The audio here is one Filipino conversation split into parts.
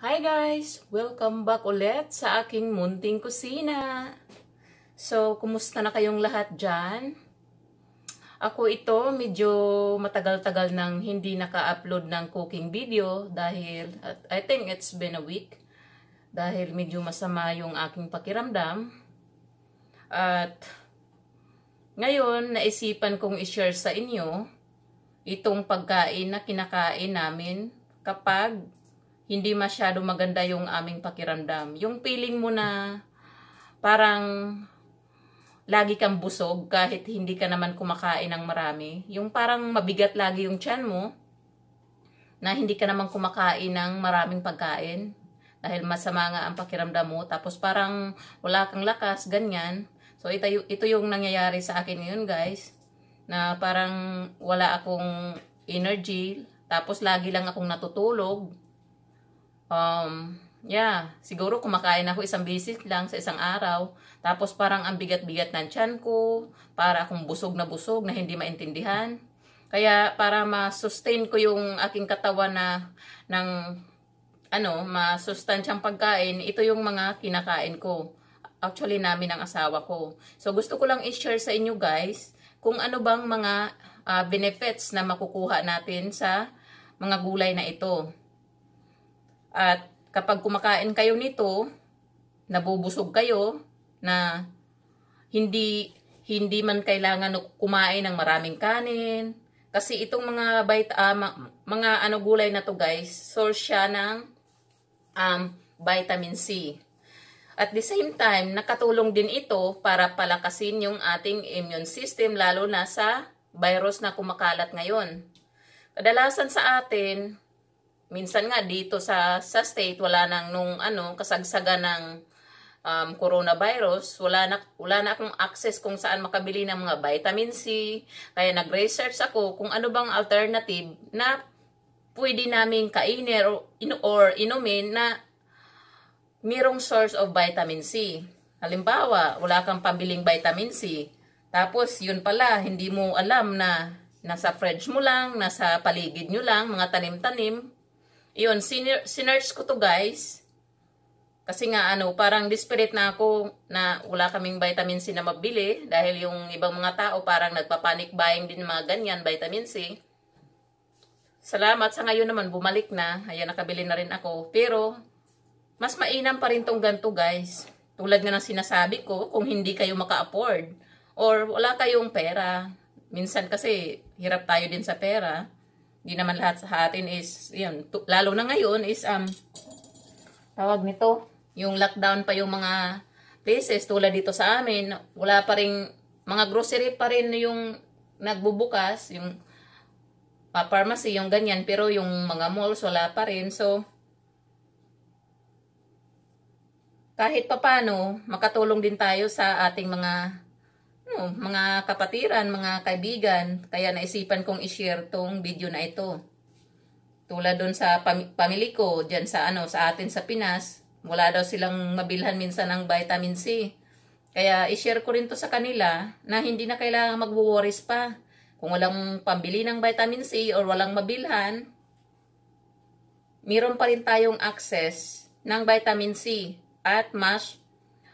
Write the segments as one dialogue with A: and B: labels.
A: Hi guys! Welcome back ulit sa aking munting kusina. So, kumusta na kayong lahat dyan? Ako ito, medyo matagal-tagal nang hindi naka-upload ng cooking video dahil, I think it's been a week, dahil medyo masama yung aking pakiramdam. At ngayon, naisipan kong i-share sa inyo itong pagkain na kinakain namin kapag hindi masyado maganda yung aming pakiramdam. Yung feeling mo na parang lagi kang busog kahit hindi ka naman kumakain ng marami. Yung parang mabigat lagi yung tiyan mo na hindi ka naman kumakain ng maraming pagkain dahil masama nga ang pakiramdam mo. Tapos parang wala kang lakas, ganyan. So ito, ito yung nangyayari sa akin ngayon guys na parang wala akong energy tapos lagi lang akong natutulog um, yeah, siguro kumakain ako isang bisit lang sa isang araw. Tapos parang ang bigat-bigat ng tiyan ko, para akong busog na busog na hindi maintindihan. Kaya para ma-sustain ko yung aking katawan na ng ano, masustansyang pagkain, ito yung mga kinakain ko. Actually namin ang asawa ko. So gusto ko lang i-share sa inyo guys kung ano bang mga uh, benefits na makukuha natin sa mga gulay na ito. At kapag kumakain kayo nito, nabubusog kayo na hindi hindi man kailangan kumain ng maraming kanin kasi itong mga bit uh, ah, mga ano gulay na to guys source siya ng um, vitamin C at the same time nakatulong din ito para palakasin yung ating immune system lalo na sa virus na kumakalat ngayon kadalasan sa atin minsan nga dito sa sa state wala nang nung ano kasagsaga ng um, coronavirus wala na wala na akong access kung saan makabili ng mga vitamin C kaya nagresearch ako kung ano bang alternative na pwede namin kainin or, in, or inumin na merong source of vitamin C halimbawa wala kang pabiling vitamin C tapos yun pala hindi mo alam na nasa fridge mo lang nasa paligid nyo lang mga tanim-tanim yun, sinearch ko to guys. Kasi nga ano, parang desperate na ako na wala kaming vitamin C na mabili. Dahil yung ibang mga tao parang nagpapanic buying din mga ganyan, vitamin C. Salamat sa ngayon naman, bumalik na. Ayan, nakabili na rin ako. Pero, mas mainam pa rin tong ganito guys. Tulad nga ng sinasabi ko, kung hindi kayo maka-afford or wala kayong pera. Minsan kasi hirap tayo din sa pera. Hindi naman lahat sa atin is, yun, lalo na ngayon is, um, tawag nito, yung lockdown pa yung mga places tulad dito sa amin, wala pa rin, mga grocery pa rin yung nagbubukas, yung pa pharmacy, yung ganyan, pero yung mga malls wala pa rin. So, kahit papano, makatulong din tayo sa ating mga no, hmm, mga kapatiran, mga kaibigan. Kaya naisipan kong i-share tong video na ito. Tulad doon sa pam pamilya ko, diyan sa ano, sa atin sa Pinas, wala daw silang mabilhan minsan ng vitamin C. Kaya i-share ko rin to sa kanila na hindi na kailangan mag worries pa. Kung walang pambili ng vitamin C or walang mabilhan, meron pa rin tayong access ng vitamin C at mas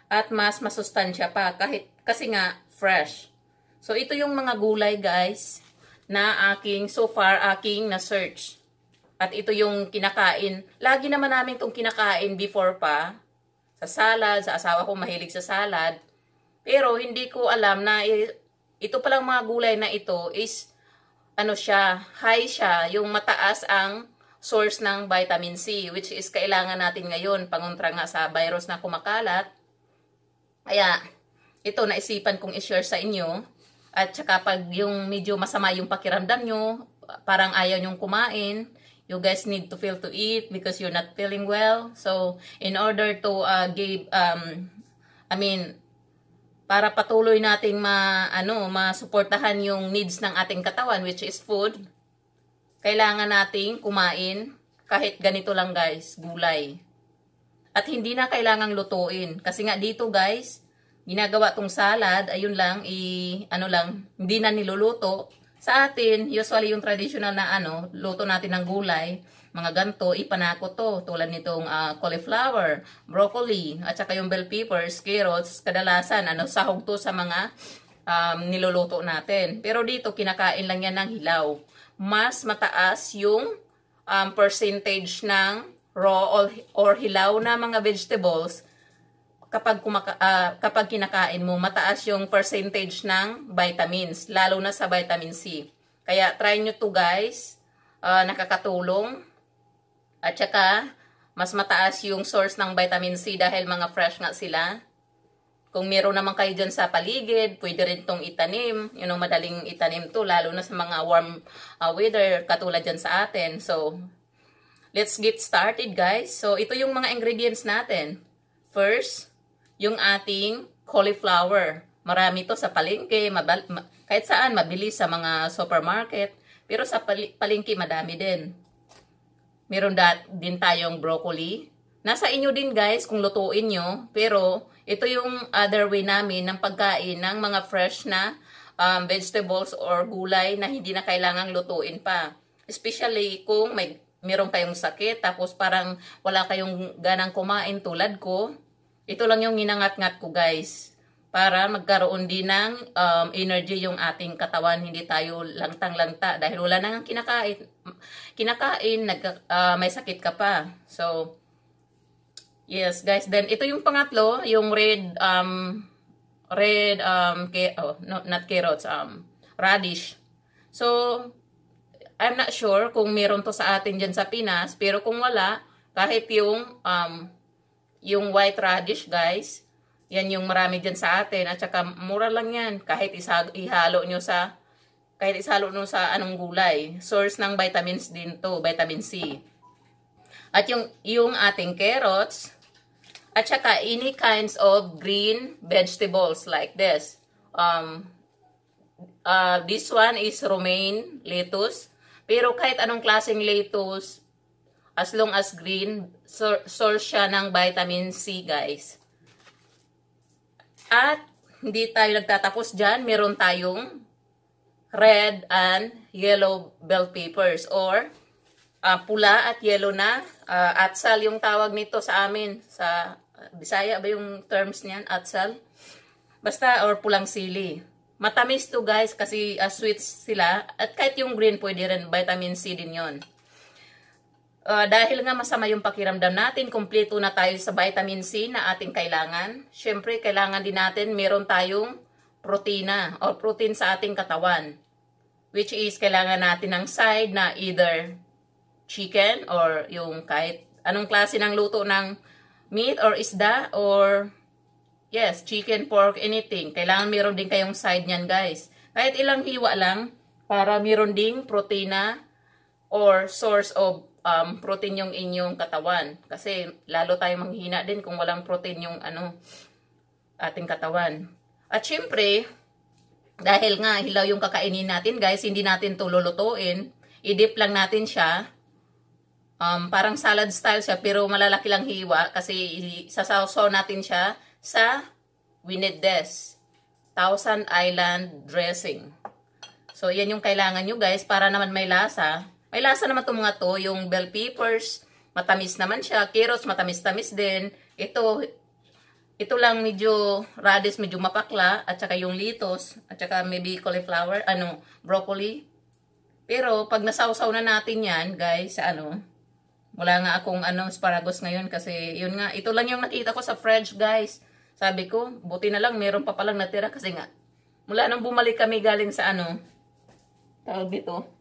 A: at mas masustansya pa kahit kasi nga fresh. So, ito yung mga gulay guys na aking, so far, aking na-search. At ito yung kinakain. Lagi naman namin itong kinakain before pa. Sa salad, sa asawa ko mahilig sa salad. Pero hindi ko alam na ito palang mga gulay na ito is ano siya, high siya, yung mataas ang source ng vitamin C which is kailangan natin ngayon pangontra nga sa virus na kumakalat. Kaya ito naisipan kong i-share sa inyo. At saka pag yung medyo masama yung pakiramdam nyo, parang ayaw nyong kumain, you guys need to feel to eat because you're not feeling well. So, in order to uh, give, um, I mean, para patuloy nating ma, ano, masuportahan yung needs ng ating katawan, which is food, kailangan nating kumain kahit ganito lang guys, gulay. At hindi na kailangang lutuin. Kasi nga dito guys, ginagawa tong salad, ayun lang, i, ano lang, hindi na niluluto. Sa atin, usually yung traditional na ano, luto natin ng gulay, mga ganto, ipanako to. Tulad nitong uh, cauliflower, broccoli, at saka yung bell peppers, carrots, kadalasan, ano, sahog to sa mga um, niluluto natin. Pero dito, kinakain lang yan ng hilaw. Mas mataas yung um, percentage ng raw or, or hilaw na mga vegetables kapag, kumaka, uh, kapag kinakain mo, mataas yung percentage ng vitamins, lalo na sa vitamin C. Kaya try nyo to guys, uh, nakakatulong. At saka, mas mataas yung source ng vitamin C dahil mga fresh nga sila. Kung meron naman kayo diyan sa paligid, pwede rin tong itanim. You know, madaling itanim to, lalo na sa mga warm uh, weather, katulad diyan sa atin. So, let's get started guys. So, ito yung mga ingredients natin. First, yung ating cauliflower. Marami to sa palengke, mabal, ma, kahit saan, mabilis sa mga supermarket. Pero sa pali, palengke, madami din. Meron din tayong broccoli. Nasa inyo din guys kung lutuin nyo. Pero ito yung other way namin ng pagkain ng mga fresh na um, vegetables or gulay na hindi na kailangang lutuin pa. Especially kung may meron kayong sakit tapos parang wala kayong ganang kumain tulad ko ito lang yung ginangat-ngat ko guys. Para magkaroon din ng um, energy yung ating katawan. Hindi tayo langtang-langta. Dahil wala nang kinakain. Kinakain, nag, uh, may sakit ka pa. So, yes guys. Then, ito yung pangatlo. Yung red, um, red, um, oh, no, not carrots, um, radish. So, I'm not sure kung meron to sa atin dyan sa Pinas, pero kung wala, kahit yung um, yung white radish, guys, yan yung marami dyan sa atin. At saka, mura lang yan. Kahit ihalo nyo sa, kahit isalo nyo sa anong gulay. Source ng vitamins din to, vitamin C. At yung, yung ating carrots, at saka any kinds of green vegetables like this. Um, uh, this one is romaine lettuce. Pero kahit anong klaseng lettuce, as long as green, source siya ng vitamin C, guys. At hindi tayo nagtatapos diyan, Meron tayong red and yellow bell peppers or uh, pula at yellow na uh, atsal yung tawag nito sa amin. Sa uh, Bisaya ba yung terms niyan? Atsal? Basta or pulang sili. Matamis to guys kasi uh, sweet sila. At kahit yung green pwede rin. Vitamin C din yon Uh, dahil nga masama yung pakiramdam natin, kumpleto na tayo sa vitamin C na ating kailangan. Siyempre, kailangan din natin meron tayong protina o protein sa ating katawan. Which is, kailangan natin ng side na either chicken or yung kahit anong klase ng luto ng meat or isda or yes, chicken, pork, anything. Kailangan meron din kayong side niyan guys. Kahit ilang hiwa lang para meron ding protina or source of um, protein yung inyong katawan. Kasi lalo tayong manghihina din kung walang protein yung ano, ating katawan. At syempre, dahil nga hilaw yung kakainin natin guys, hindi natin to lulutuin. I-dip lang natin siya. Um, parang salad style siya pero malalaki lang hiwa kasi sasawsaw natin siya sa Winedes. Thousand Island Dressing. So, yan yung kailangan nyo guys para naman may lasa. Ay lasa naman itong mga to, yung bell peppers, matamis naman siya, carrots matamis-tamis din. Ito, ito lang medyo radish, medyo mapakla, at saka yung litos, at saka maybe cauliflower, ano, broccoli. Pero pag nasawsaw na natin yan, guys, sa ano, wala nga akong ano, asparagus ngayon kasi yun nga, ito lang yung nakita ko sa fridge, guys. Sabi ko, buti na lang, meron pa palang natira kasi nga, mula nang bumalik kami galing sa ano, tawag dito,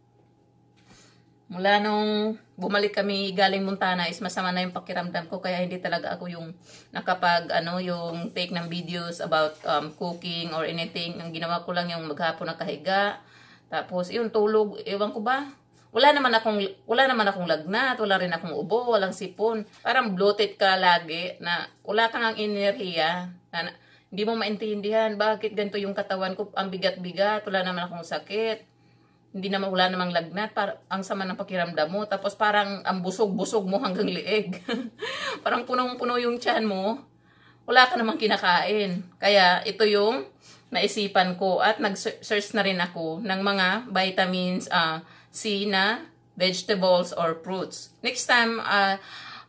A: Mula nung bumalik kami galing Montana is masama na yung pakiramdam ko kaya hindi talaga ako yung nakapag ano yung take ng videos about um, cooking or anything. Ang ginawa ko lang yung maghapon nakahiga. Tapos yun tulog, ewan ko ba? Wala naman akong wala naman akong lagnat, wala rin akong ubo, walang sipon. Parang bloated ka lagi na wala kang ang enerhiya. Na, hindi mo maintindihan bakit ganito yung katawan ko, ang bigat-bigat, wala naman akong sakit hindi naman wala namang lagnat, para, ang sama ng pakiramdam mo. Tapos parang ang busog-busog mo hanggang lieg. parang punong-puno yung tiyan mo. Wala ka namang kinakain. Kaya ito yung naisipan ko at nag-search na rin ako ng mga vitamins uh, C na vegetables or fruits. Next time, uh,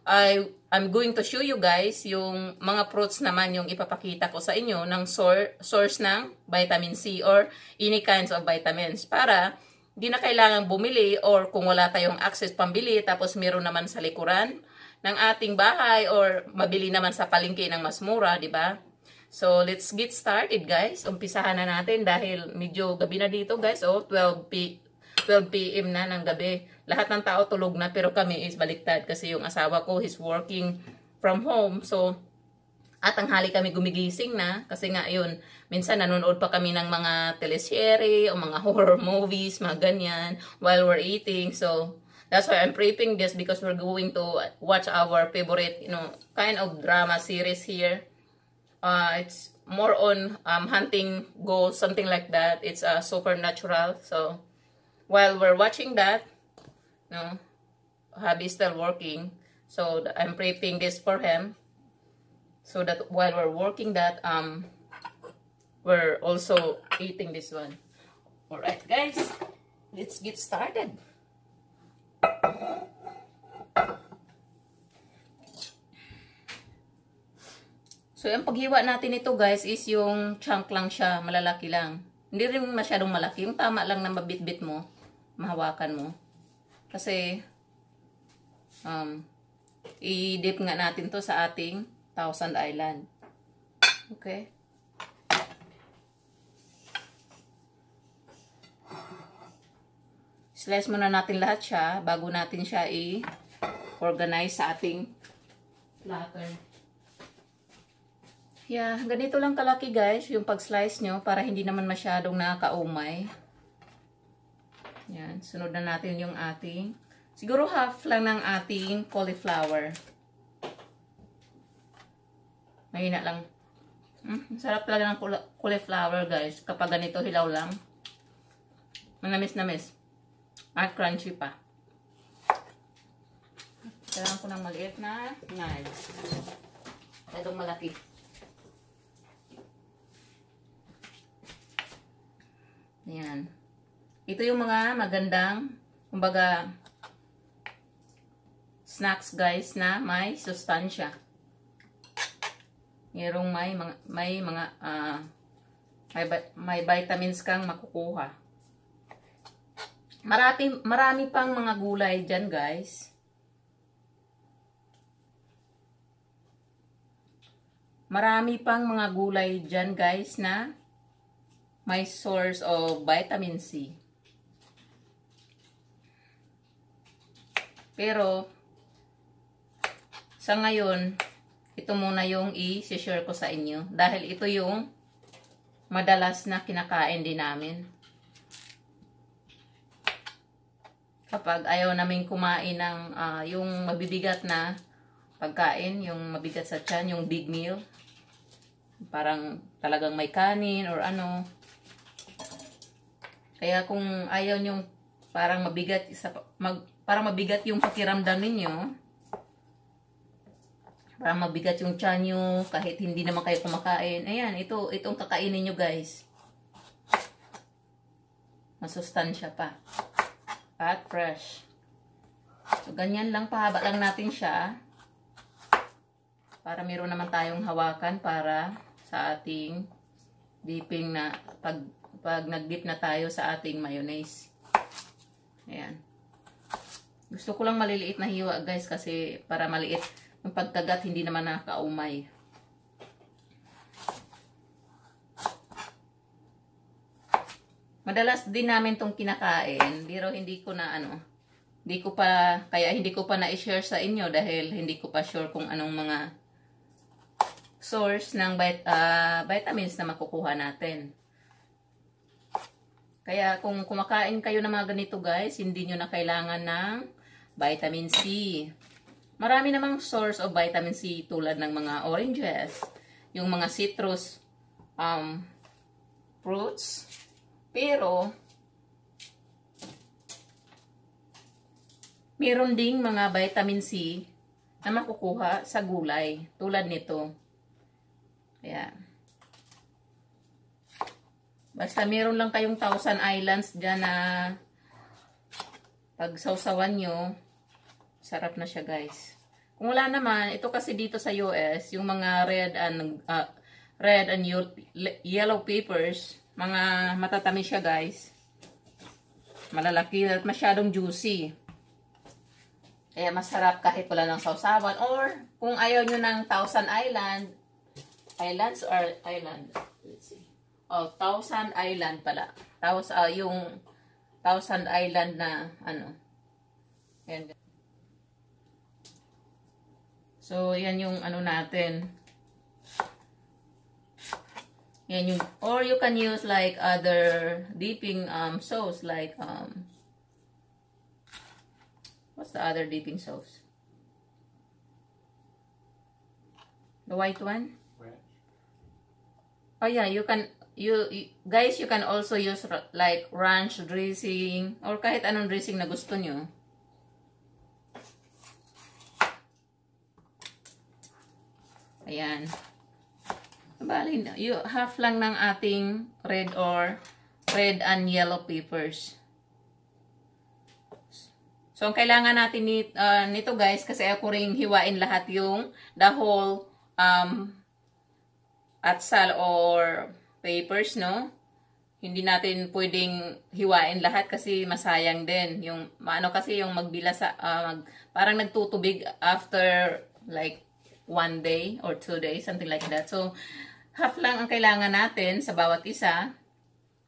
A: I, I'm going to show you guys yung mga fruits naman yung ipapakita ko sa inyo ng sor source ng vitamin C or any kinds of vitamins para hindi na kailangan bumili or kung wala tayong access pambili tapos meron naman sa likuran ng ating bahay or mabili naman sa palengke ng mas mura, di ba? So, let's get started guys. Umpisahan na natin dahil medyo gabi na dito guys. Oh, 12 p 12 p.m. na ng gabi. Lahat ng tao tulog na pero kami is baliktad kasi yung asawa ko is working from home. So, at tanghali kami gumigising na kasi nga yun, minsan nanonood pa kami ng mga teleserye o mga horror movies, mga ganyan, while we're eating. So, That's why I'm prepping this because we're going to watch our favorite, you know, kind of drama series here. Uh, it's more on um, hunting ghosts, something like that. It's uh, supernatural. So, while we're watching that, you know, hubby's still working. So, I'm prepping this for him so that while we're working that um we're also eating this one all right guys let's get started So, yung paghiwa natin ito guys is yung chunk lang siya, malalaki lang. Hindi rin masyadong malaki. Yung tama lang na mabitbit mo, mahawakan mo. Kasi, um, i-dip nga natin to sa ating Thousand Island. Okay? Slice muna natin lahat siya bago natin siya i-organize sa ating platter. Yeah, ganito lang kalaki guys yung pag-slice nyo para hindi naman masyadong nakakaumay. Yan, sunod na natin yung ating, siguro half lang ng ating cauliflower na lang. Mm, sarap talaga ng cauliflower guys. Kapag ganito hilaw lang. Manamis namis. At crunchy pa. Kailangan ko ng maliit na knife. Itong malaki. Ayan. Ito yung mga magandang, kumbaga, snacks guys na may sustansya. Merong may mga, may mga, uh, may, may vitamins kang makukuha. Marami, marami pang mga gulay diyan, guys. Marami pang mga gulay diyan, guys na may source of vitamin C. Pero, sa ngayon, ito muna yung i-share ko sa inyo. Dahil ito yung madalas na kinakain din namin. Kapag ayaw namin kumain ng uh, yung mabibigat na pagkain, yung mabigat sa tiyan, yung big meal. Parang talagang may kanin or ano. Kaya kung ayaw yung parang mabigat, isa, mag, parang mabigat yung pakiramdam ninyo, para mabigat yung tiyan nyo, kahit hindi naman kayo kumakain. Ayan, ito, itong kakainin nyo guys. Masustansya pa. At fresh. So, ganyan lang, pahaba lang natin siya. Para meron naman tayong hawakan para sa ating dipping na, pag, pag nag-dip na tayo sa ating mayonnaise. Ayan. Gusto ko lang maliliit na hiwa guys kasi para maliit ang pagkagat, hindi naman nakakaumay. Madalas din namin tong kinakain, pero hindi ko na ano, hindi ko pa, kaya hindi ko pa na-share sa inyo dahil hindi ko pa sure kung anong mga source ng vit uh, vitamins na makukuha natin. Kaya kung kumakain kayo ng mga ganito guys, hindi nyo na kailangan ng vitamin C. Marami namang source of vitamin C tulad ng mga oranges, yung mga citrus um, fruits. Pero, meron ding mga vitamin C na makukuha sa gulay tulad nito. Ayan. Basta meron lang kayong Thousand Islands dyan na pagsawsawan nyo, Sarap na siya guys. Kung wala naman, ito kasi dito sa US, yung mga red and uh, red and yellow papers, mga matatamis siya guys. Malalaki at masyadong juicy. Kaya masarap kahit wala ng sausawan. Or kung ayaw nyo ng Thousand Island, Islands or Island? Let's see. Oh, Thousand Island pala. Tapos uh, ah, yung Thousand Island na ano. And, So, yan yung ano natin. Yan yung, or you can use like other dipping um, sauce like, um, what's the other dipping sauce? The white one? Oh yeah, you can, you, you guys, you can also use like ranch dressing or kahit anong dressing na gusto niyo. Ayan. Bali, half lang ng ating red or red and yellow papers. So, ang kailangan natin nito, uh, ah, nito guys, kasi ako rin hiwain lahat yung the whole um, atsal or papers, no? Hindi natin pwedeng hiwain lahat kasi masayang din. Yung, ano kasi yung magbila sa, uh, mag, parang nagtutubig after like one day or two days, something like that. So, half lang ang kailangan natin sa bawat isa.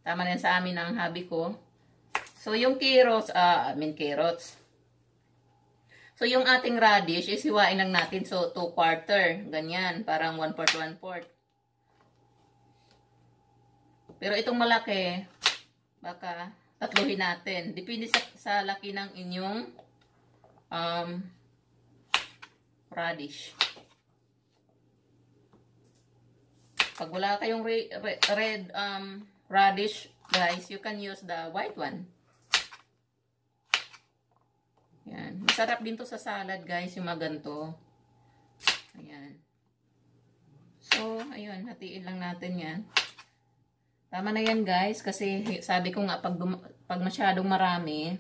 A: Tama na sa amin ang hobby ko. So, yung carrots, uh, I mean carrots. So, yung ating radish, isiwain lang natin. So, 2 quarter. Ganyan. Parang 1 part, 1 part. Pero itong malaki, baka tatluhin natin. Depende sa, sa laki ng inyong um, radish. Pag wala kayong re re red um, radish, guys, you can use the white one. Yan. Masarap din to sa salad, guys, yung maganto. Ayan. So, ayun, hatiin lang natin yan. Tama na yan, guys, kasi sabi ko nga, pag, pag masyadong marami,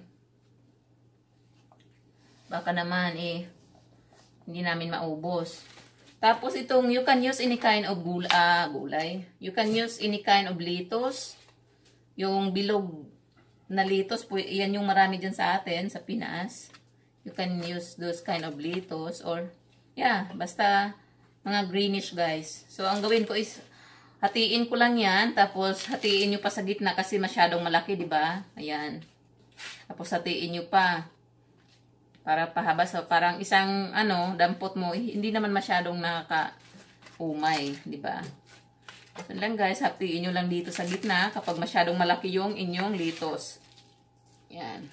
A: baka naman, eh, hindi namin maubos. Tapos itong, you can use any kind of gula, ah, gulay. You can use any kind of litos. Yung bilog na litos, yan yung marami dyan sa atin, sa Pinas. You can use those kind of litos or, yeah, basta mga greenish guys. So, ang gawin ko is, hatiin ko lang yan, tapos hatiin nyo pa sa gitna kasi masyadong malaki, ba diba? Ayan. Tapos hatiin nyo pa. Para pahaba. So, parang isang, ano, dampot mo, eh, hindi naman masyadong nakaka-umay, di ba? So, lang guys, haptiin nyo lang dito sa gitna kapag masyadong malaki yung inyong litos. Yan.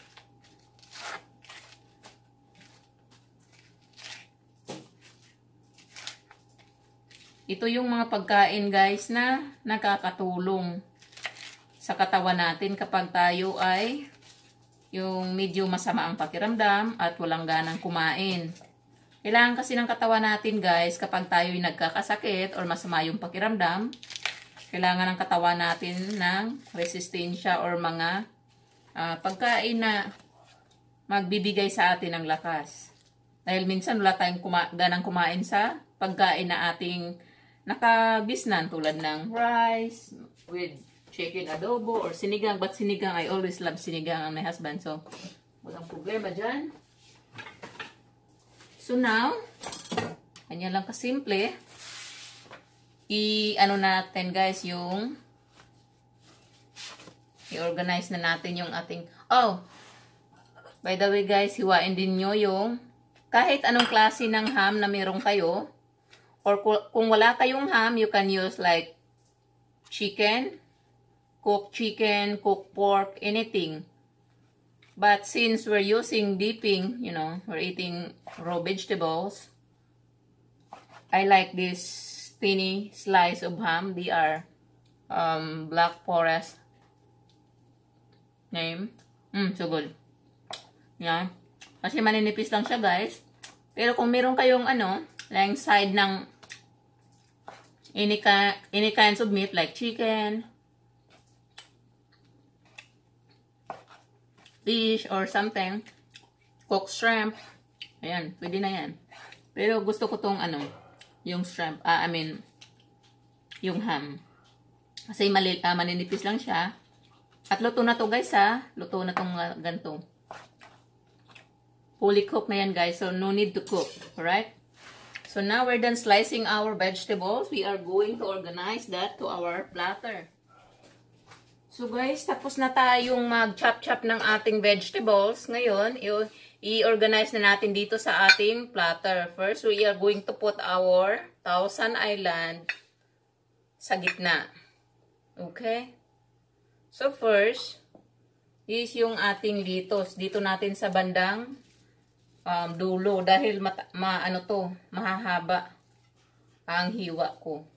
A: Ito yung mga pagkain guys na nakakatulong sa katawan natin kapag tayo ay yung medyo masama ang pakiramdam at walang ganang kumain. Kailangan kasi ng katawan natin guys kapag tayo ay nagkakasakit or masama yung pakiramdam, kailangan ng katawan natin ng resistensya or mga uh, pagkain na magbibigay sa atin ng lakas. Dahil minsan wala tayong kuma ganang kumain sa pagkain na ating nakabisnan tulad ng rice with chicken adobo or sinigang. But sinigang, I always love sinigang ang my husband. So, walang problema dyan. So now, kanya lang kasimple. I-ano natin guys yung i-organize na natin yung ating oh by the way guys hiwain din nyo yung kahit anong klase ng ham na meron kayo or kung wala kayong ham you can use like chicken cook chicken, cook pork, anything. But since we're using dipping, you know, we're eating raw vegetables, I like this tiny slice of ham. They are um, Black Forest name. Mmm, so good. Yeah. Kasi maninipis lang siya, guys. Pero kung meron kayong ano, like side ng any, any kinds of meat like chicken, fish or something, Cooked shrimp, ayan, pwede na yan. Pero gusto ko tong ano, yung shrimp, uh, I mean, yung ham. Kasi mali, uh, maninipis lang siya. At luto na to guys ha, luto na tong uh, ganito. Fully cooked na yan guys, so no need to cook, alright? So now we're done slicing our vegetables. We are going to organize that to our platter. So guys, tapos na tayong mag-chop-chop ng ating vegetables. Ngayon, i-organize na natin dito sa ating platter. First, we are going to put our Thousand Island sa gitna. Okay? So first, is yung ating litos. Dito natin sa bandang um, dulo dahil ma, ma ano to, mahahaba ang hiwa ko.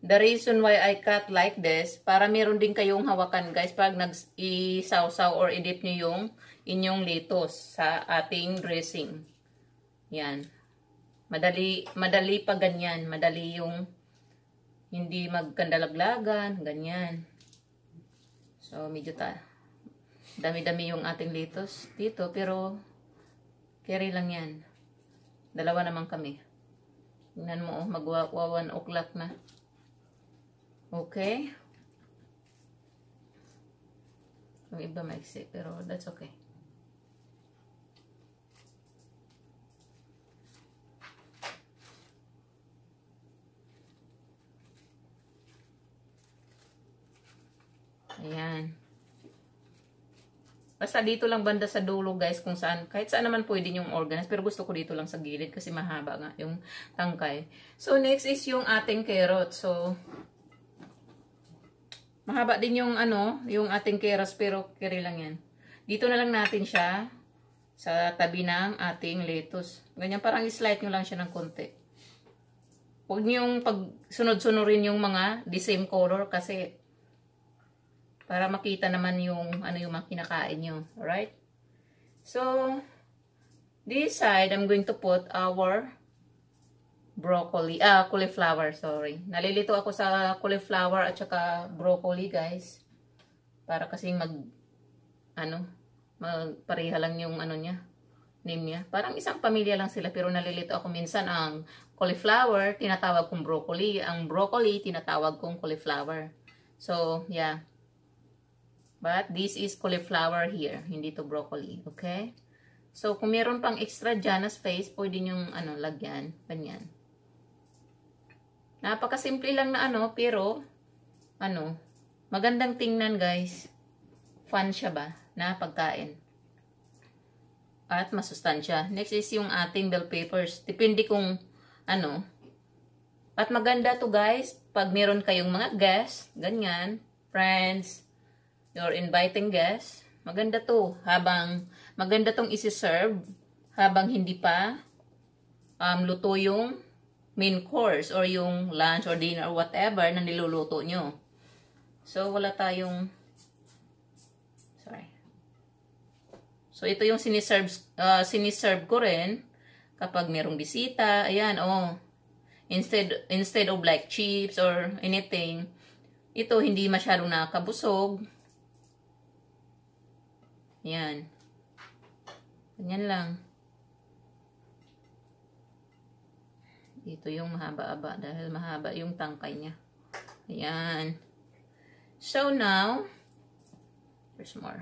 A: The reason why I cut like this, para meron din kayong hawakan guys pag nag-isaw-saw or idip nyo yung inyong litos sa ating dressing. Yan. Madali, madali pa ganyan. Madali yung hindi magkandalaglagan, ganyan. So, medyo ta dami-dami yung ating litos dito, pero carry lang yan. Dalawa naman kami. Tingnan mo, oh, magwa 1 o'clock na. Okay? Yung iba maiksi, pero that's okay. Ayan. Basta dito lang banda sa dulo guys kung saan, kahit saan naman pwede yung organize. Pero gusto ko dito lang sa gilid kasi mahaba nga yung tangkay. So next is yung ating carrot. So Mahaba din yung ano, yung ating keras pero kiri lang yan. Dito na lang natin siya sa tabi ng ating lettuce. Ganyan, parang islide nyo lang siya ng konti. Huwag nyo yung pagsunod-sunurin yung mga the same color kasi para makita naman yung ano yung makinakain kinakain nyo. Alright? So, this side, I'm going to put our broccoli, ah, cauliflower, sorry. Nalilito ako sa cauliflower at saka broccoli, guys. Para kasi mag, ano, magpareha lang yung ano niya, name niya. Parang isang pamilya lang sila, pero nalilito ako minsan ang cauliflower, tinatawag kong broccoli. Ang broccoli, tinatawag kong cauliflower. So, yeah. But this is cauliflower here, hindi to broccoli, okay? So, kung meron pang extra dyan na space, pwede nyong ano, lagyan, ganyan. Napakasimple lang na ano, pero ano, magandang tingnan guys. Fun siya ba na pagkain? At masustansya. Next is yung ating bell papers. Depende kung ano. At maganda to guys pag meron kayong mga guests, ganyan, friends, you're inviting guests. Maganda to habang maganda tong isi-serve habang hindi pa um, luto yung main course or yung lunch or dinner or whatever na niluluto nyo. So, wala tayong sorry. So, ito yung siniserve, uh, siniserve ko rin kapag merong bisita. Ayan, oh. Instead, instead of like chips or anything, ito hindi masyadong nakabusog. Ayan. Ganyan lang. Dito yung mahaba-aba dahil mahaba yung tangkay niya. Ayan. So now, there's more.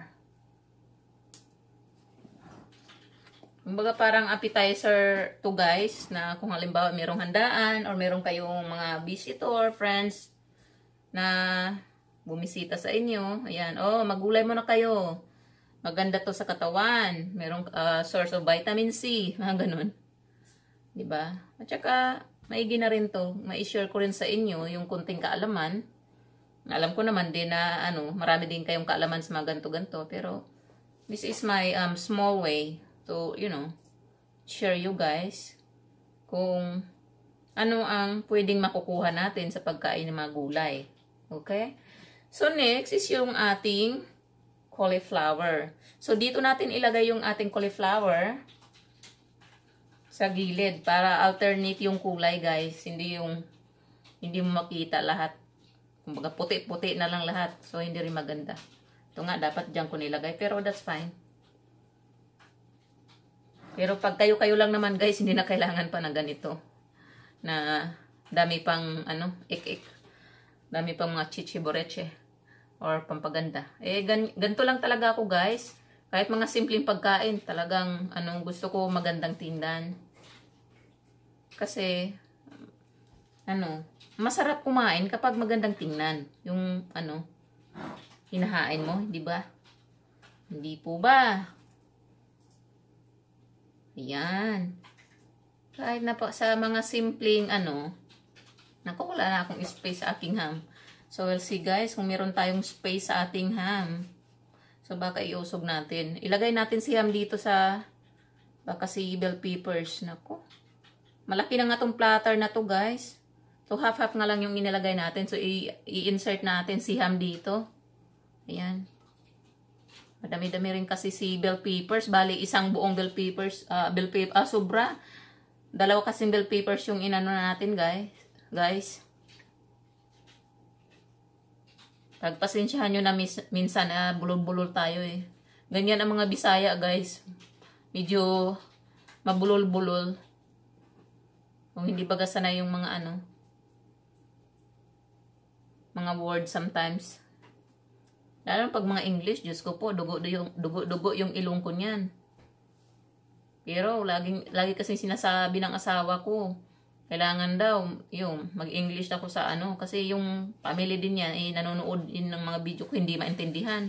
A: Kumbaga parang appetizer to guys na kung halimbawa merong handaan or meron kayong mga visitor, friends na bumisita sa inyo. Ayan, oh, magulay mo na kayo. Maganda to sa katawan. Merong uh, source of vitamin C. Mga ganun. 'Di ba? At saka maigi na rin 'to. Ma-share ko rin sa inyo yung kunting kaalaman. Alam ko naman din na ano, marami din kayong kaalaman sa mga ganto-ganto, pero this is my um, small way to, you know, share you guys kung ano ang pwedeng makukuha natin sa pagkain ng mga gulay. Okay? So, next is yung ating cauliflower. So, dito natin ilagay yung ating cauliflower sa gilid para alternate yung kulay guys. Hindi yung hindi mo makita lahat. Kumbaga puti-puti na lang lahat. So hindi rin maganda. Ito nga dapat diyan ko nilagay pero that's fine. Pero pag kayo-kayo lang naman guys, hindi na kailangan pa ng ganito. Na dami pang ano, ik-ik. Dami pang mga chichiboreche or pampaganda. Eh, gan ganito lang talaga ako guys. Kahit mga simpleng pagkain, talagang anong gusto ko magandang tindan. Kasi, ano, masarap kumain kapag magandang tingnan. Yung, ano, hinahain mo, di ba? Hindi po ba? Ayun. Kahit na po, sa mga simpleng, ano, naku, wala na akong space sa aking ham. So, we'll see guys, kung meron tayong space sa ating ham. So, baka iusog natin. Ilagay natin si ham dito sa, baka si bell peppers. Naku. Malaki na nga tong platter na to guys. So half-half nga lang yung inilagay natin. So i-insert natin si ham dito. Ayan. Madami-dami rin kasi si bell peppers. Bali isang buong bell peppers. Uh, bell pepper, ah, sobra. Dalawa kasi bell peppers yung inano natin guys. Guys. Pagpasensyahan nyo na minsan ah, bulol-bulol tayo eh. Ganyan ang mga bisaya guys. Medyo mabulol-bulol. Kung hindi baga sana yung mga ano, mga words sometimes. Lalo pag mga English, Diyos ko po, dugo-dugo yung, dugo, yung ilong ko niyan. Pero laging, lagi kasi sinasabi ng asawa ko, kailangan daw, yung, mag-English ako sa ano, kasi yung family din niya, eh, nanonood din ng mga video ko, hindi maintindihan.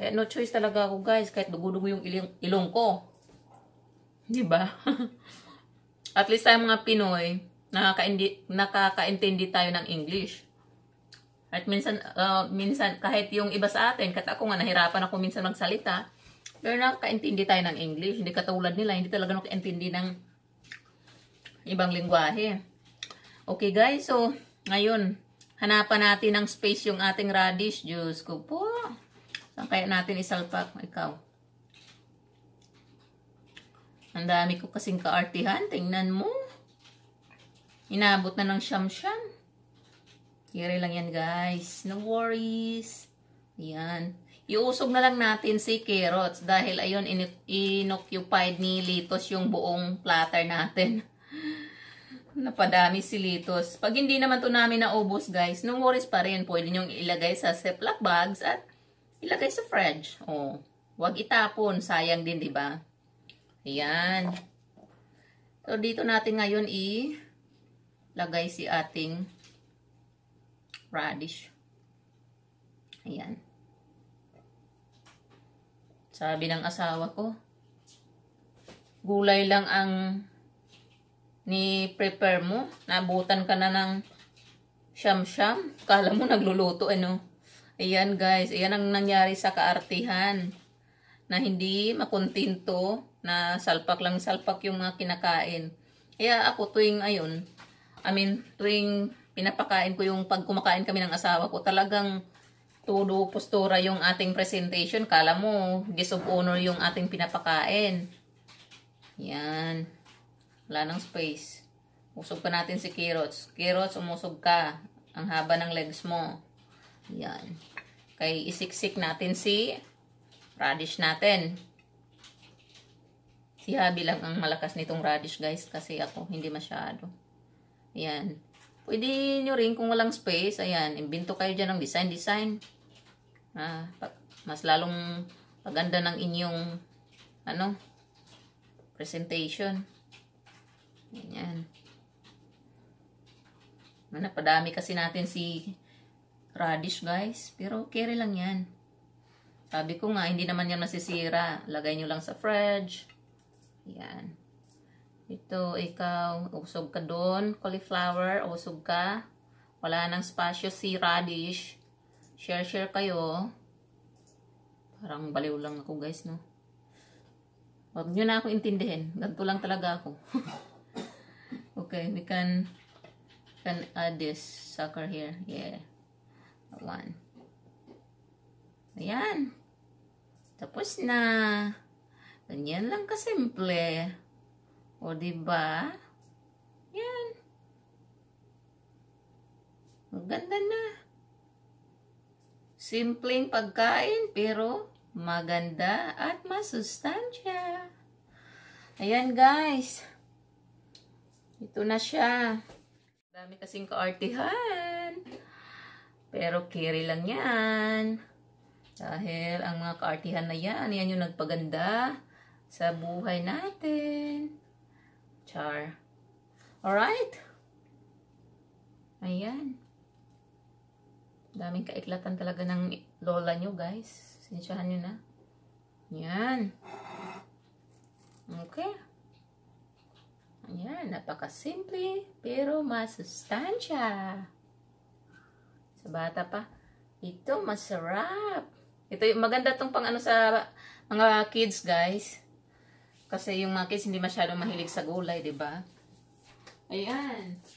A: Kaya no choice talaga ako guys, kahit dugo-dugo yung ilong, ilong ko. Diba? At least tayo mga Pinoy, nakaka-intindi tayo ng English. At minsan, uh, minsan kahit yung iba sa atin, kata ako nga nahirapan ako minsan magsalita, pero nakakaintindi tayo ng English. Hindi katulad nila, hindi talaga nakaintindi ng ibang lingwahe. Okay guys, so ngayon, hanapan natin ng space yung ating radish. juice ko po. Saan kaya natin isalpak? Ikaw. Ang dami ko kasing kaartihan. Tingnan mo. Inabot na ng siyam-siyam. Kiri lang yan, guys. No worries. Yan. Iusog na lang natin si carrots dahil ayun, inoccupied ni Litos yung buong platter natin. Napadami si Litos. Pag hindi naman to namin naubos, guys, no worries pa rin. Pwede nyong ilagay sa Ziploc bags at ilagay sa fridge. Oh, wag itapon. Sayang din, di ba? Ayan. So, dito natin ngayon i-lagay si ating radish. Ayan. Sabi ng asawa ko, gulay lang ang ni-prepare mo. Nabutan ka na ng siyam-siyam. Kala mo nagluluto, ano? Ayan guys, ayan ang nangyari sa kaartihan na hindi makontinto na salpak lang salpak yung mga kinakain. Kaya ako tuwing ayun, I mean tuwing pinapakain ko yung pag kumakain kami ng asawa ko, talagang todo postura yung ating presentation. Kala mo, guest of yung ating pinapakain. Yan. Wala nang space. Usog pa natin si Kirots. Kirots, umusog ka. Ang haba ng legs mo. Yan. Kay isiksik natin si radish natin. Si Habi lang ang malakas nitong radish guys kasi ako hindi masyado. Ayan. Pwede nyo rin kung walang space. Ayan. Imbinto kayo dyan ng design-design. Ah, mas lalong paganda ng inyong ano presentation. Ayan. Ano, napadami kasi natin si radish guys. Pero carry lang yan. Sabi ko nga, hindi naman yan nasisira. Lagay nyo lang sa fridge. Yan. Ito, ikaw, usog ka doon. Cauliflower, usog ka. Wala nang spasyo si radish. Share-share kayo. Parang baliw lang ako guys, no? Huwag nyo na ako intindihin. Ganto lang talaga ako. okay, we can can add this sucker here. Yeah. One. Ayan. Tapos na. Ganyan lang kasimple. O, ba diba? Yan. Maganda na. Simpleng pagkain, pero maganda at masustansya. Ayan, guys. Ito na siya. Dami kasing kaartihan. Pero carry lang yan. Dahil ang mga kaartihan na yan, yan yung nagpaganda sa buhay natin. Char. Alright? Ayan. Daming kaiklatan talaga ng lola nyo, guys. Sinsyahan nyo na. Ayan. Okay. Ayan. Napaka-simple, pero masustansya. Sa bata pa. Ito, masarap. Ito, maganda tong pang ano sa mga kids, guys. Kasi yung mga kids hindi masyadong mahilig sa gulay, di ba? Ayan.